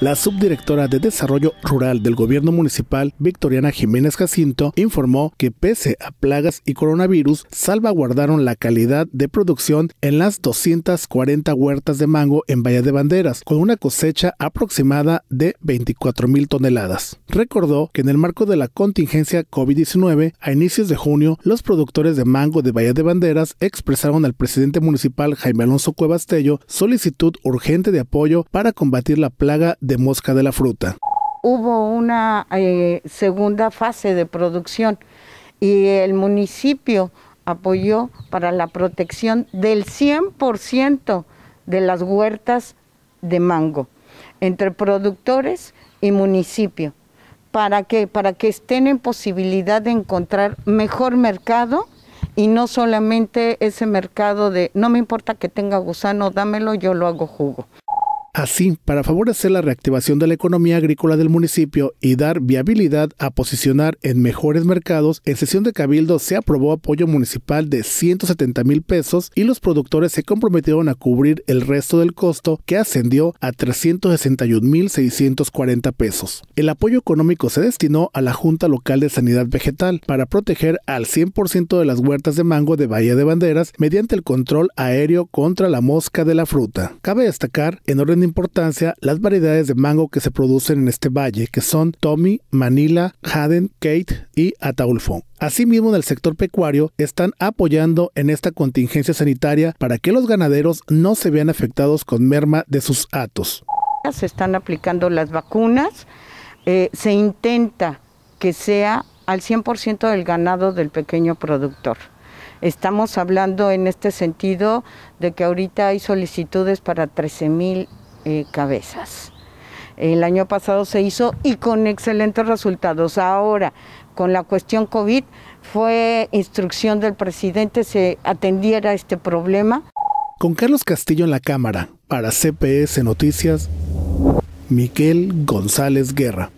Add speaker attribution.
Speaker 1: La subdirectora de Desarrollo Rural del Gobierno Municipal, Victoriana Jiménez Jacinto, informó que pese a plagas y coronavirus, salvaguardaron la calidad de producción en las 240 huertas de mango en Bahía de Banderas, con una cosecha aproximada de 24 mil toneladas. Recordó que en el marco de la contingencia COVID-19, a inicios de junio, los productores de mango de Bahía de Banderas expresaron al presidente municipal Jaime Alonso Cuevas Tello solicitud urgente de apoyo para combatir la plaga de de mosca de la fruta.
Speaker 2: Hubo una eh, segunda fase de producción y el municipio apoyó para la protección del 100% de las huertas de mango entre productores y municipio. ¿Para que Para que estén en posibilidad de encontrar mejor mercado y no solamente ese mercado de no me importa que tenga gusano, dámelo, yo lo hago jugo.
Speaker 1: Así, para favorecer la reactivación de la economía agrícola del municipio y dar viabilidad a posicionar en mejores mercados, en sesión de cabildo se aprobó apoyo municipal de 170 mil pesos y los productores se comprometieron a cubrir el resto del costo que ascendió a 361 mil 640 pesos. El apoyo económico se destinó a la Junta Local de Sanidad Vegetal para proteger al 100% de las huertas de mango de Bahía de Banderas mediante el control aéreo contra la mosca de la fruta. Cabe destacar, en orden importancia las variedades de mango que se producen en este valle, que son Tommy, Manila, Haden, Kate y Ataulfo. Asimismo, en el sector pecuario están apoyando en esta contingencia sanitaria para que los ganaderos no se vean afectados con merma de sus atos.
Speaker 2: Se están aplicando las vacunas, eh, se intenta que sea al 100% del ganado del pequeño productor. Estamos hablando en este sentido de que ahorita hay solicitudes para 13 mil eh, cabezas. El año pasado se hizo y con excelentes resultados. Ahora, con la cuestión COVID, fue instrucción del presidente se atendiera este problema.
Speaker 1: Con Carlos Castillo en la Cámara, para CPS Noticias, Miquel González Guerra.